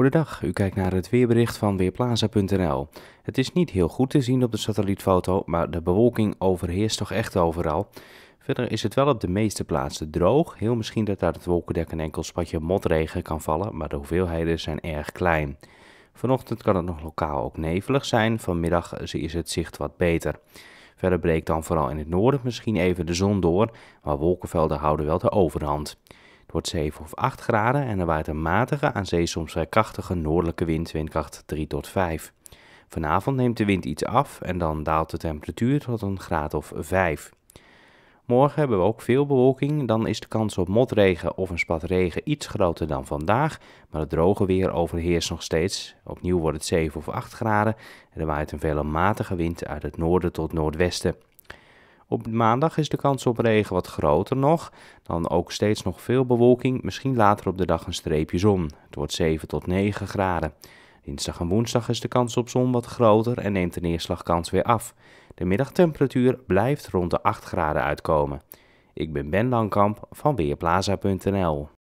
Goedendag, u kijkt naar het weerbericht van Weerplaza.nl. Het is niet heel goed te zien op de satellietfoto, maar de bewolking overheerst toch echt overal. Verder is het wel op de meeste plaatsen droog. Heel misschien dat uit het wolkendek een enkel spatje motregen kan vallen, maar de hoeveelheden zijn erg klein. Vanochtend kan het nog lokaal ook nevelig zijn, vanmiddag is het zicht wat beter. Verder breekt dan vooral in het noorden misschien even de zon door, maar wolkenvelden houden wel de overhand. Het wordt 7 of 8 graden en er waait een matige, aan zee soms vrij krachtige noordelijke wind, windkracht 3 tot 5. Vanavond neemt de wind iets af en dan daalt de temperatuur tot een graad of 5. Morgen hebben we ook veel bewolking, dan is de kans op motregen of een spat regen iets groter dan vandaag, maar het droge weer overheerst nog steeds. Opnieuw wordt het 7 of 8 graden en er waait een veel matige wind uit het noorden tot noordwesten. Op maandag is de kans op regen wat groter nog. Dan ook steeds nog veel bewolking, misschien later op de dag een streepje zon. Het wordt 7 tot 9 graden. Dinsdag en woensdag is de kans op zon wat groter en neemt de neerslagkans weer af. De middagtemperatuur blijft rond de 8 graden uitkomen. Ik ben Ben Langkamp van Weerplaza.nl.